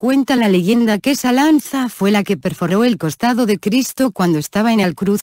Cuenta la leyenda que esa lanza fue la que perforó el costado de Cristo cuando estaba en el cruz.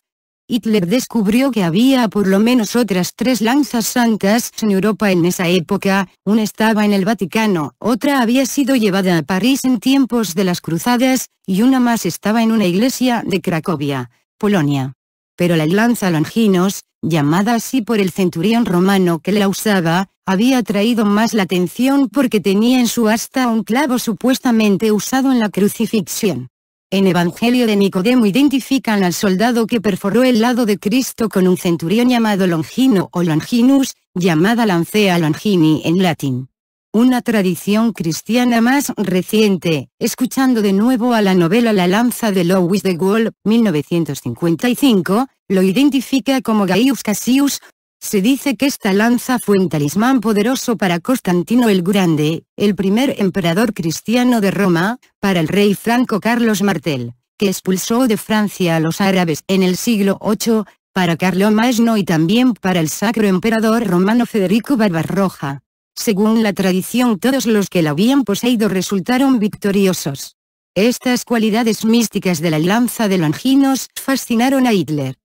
Hitler descubrió que había por lo menos otras tres lanzas santas en Europa en esa época, una estaba en el Vaticano, otra había sido llevada a París en tiempos de las cruzadas, y una más estaba en una iglesia de Cracovia, Polonia. Pero la lanza Longinos, llamada así por el centurión romano que la usaba, había traído más la atención porque tenía en su asta un clavo supuestamente usado en la crucifixión. En Evangelio de Nicodemo identifican al soldado que perforó el lado de Cristo con un centurión llamado Longino o Longinus, llamada Lancea Longini en latín. Una tradición cristiana más reciente, escuchando de nuevo a la novela La lanza de Louis de Gaulle, 1955, lo identifica como Gaius Cassius, se dice que esta lanza fue un talismán poderoso para Constantino el Grande, el primer emperador cristiano de Roma, para el rey franco Carlos Martel, que expulsó de Francia a los árabes en el siglo VIII, para Carlomagno y también para el sacro emperador romano Federico Barbarroja. Según la tradición todos los que la habían poseído resultaron victoriosos. Estas cualidades místicas de la lanza de Longinos fascinaron a Hitler,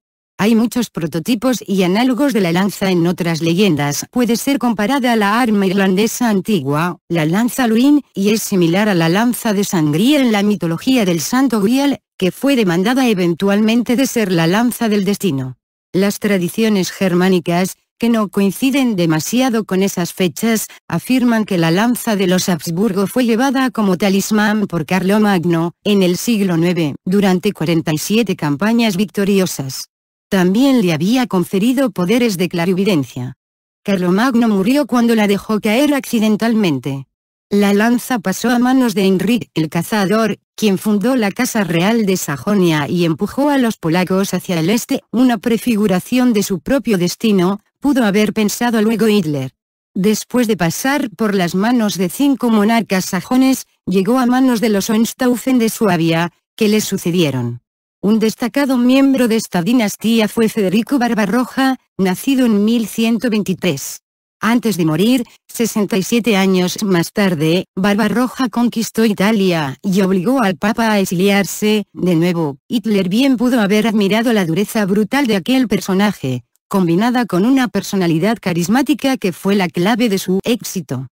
hay muchos prototipos y análogos de la lanza en otras leyendas. Puede ser comparada a la arma irlandesa antigua, la lanza Luin, y es similar a la lanza de Sangría en la mitología del santo Grial, que fue demandada eventualmente de ser la lanza del destino. Las tradiciones germánicas, que no coinciden demasiado con esas fechas, afirman que la lanza de los Habsburgo fue llevada como talismán por Carlomagno, en el siglo IX, durante 47 campañas victoriosas. También le había conferido poderes de clarividencia. Carlomagno murió cuando la dejó caer accidentalmente. La lanza pasó a manos de Enric el Cazador, quien fundó la Casa Real de Sajonia y empujó a los polacos hacia el este, una prefiguración de su propio destino, pudo haber pensado luego Hitler. Después de pasar por las manos de cinco monarcas sajones, llegó a manos de los Hohenstaufen de Suabia, que le sucedieron. Un destacado miembro de esta dinastía fue Federico Barbarroja, nacido en 1123. Antes de morir, 67 años más tarde, Barbarroja conquistó Italia y obligó al Papa a exiliarse, de nuevo, Hitler bien pudo haber admirado la dureza brutal de aquel personaje, combinada con una personalidad carismática que fue la clave de su éxito.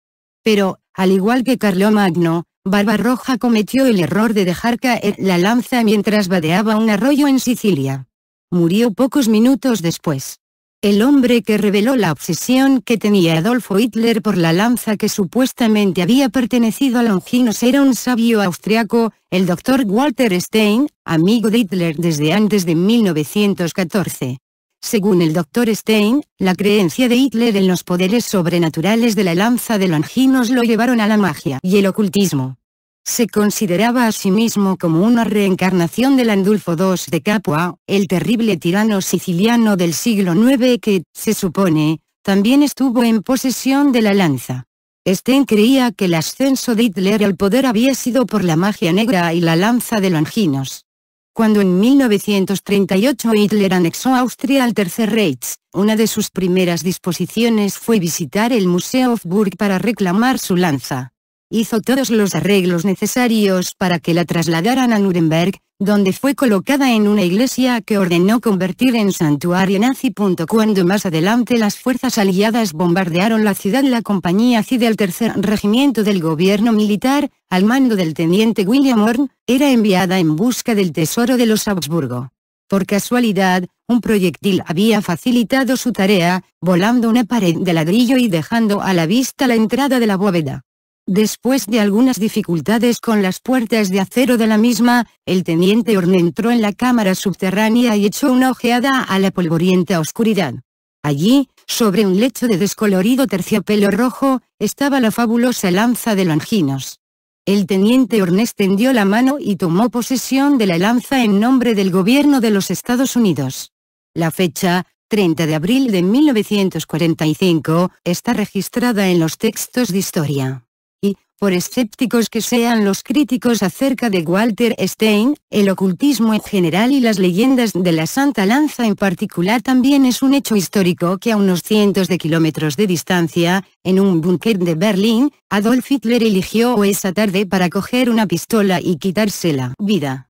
Pero, al igual que Carlomagno, Barbarroja cometió el error de dejar caer la lanza mientras vadeaba un arroyo en Sicilia. Murió pocos minutos después. El hombre que reveló la obsesión que tenía Adolfo Hitler por la lanza que supuestamente había pertenecido a Longinos era un sabio austriaco, el doctor Walter Stein, amigo de Hitler desde antes de 1914. Según el Dr. Stein, la creencia de Hitler en los poderes sobrenaturales de la lanza de Longinos lo llevaron a la magia y el ocultismo. Se consideraba a sí mismo como una reencarnación del Andulfo II de Capua, el terrible tirano siciliano del siglo IX que, se supone, también estuvo en posesión de la lanza. Stein creía que el ascenso de Hitler al poder había sido por la magia negra y la lanza de Longinos cuando en 1938 Hitler anexó Austria al Tercer Reich, una de sus primeras disposiciones fue visitar el Museo Burg para reclamar su lanza hizo todos los arreglos necesarios para que la trasladaran a Nuremberg, donde fue colocada en una iglesia que ordenó convertir en santuario nazi. Cuando más adelante las fuerzas aliadas bombardearon la ciudad la compañía C del tercer regimiento del gobierno militar, al mando del teniente William Horn, era enviada en busca del tesoro de los Habsburgo. Por casualidad, un proyectil había facilitado su tarea, volando una pared de ladrillo y dejando a la vista la entrada de la bóveda. Después de algunas dificultades con las puertas de acero de la misma, el teniente Orne entró en la cámara subterránea y echó una ojeada a la polvorienta oscuridad. Allí, sobre un lecho de descolorido terciopelo rojo, estaba la fabulosa lanza de Longinos. El teniente Orne extendió la mano y tomó posesión de la lanza en nombre del gobierno de los Estados Unidos. La fecha, 30 de abril de 1945, está registrada en los textos de historia por escépticos que sean los críticos acerca de Walter Stein, el ocultismo en general y las leyendas de la Santa Lanza en particular también es un hecho histórico que a unos cientos de kilómetros de distancia, en un búnker de Berlín, Adolf Hitler eligió esa tarde para coger una pistola y quitársela vida.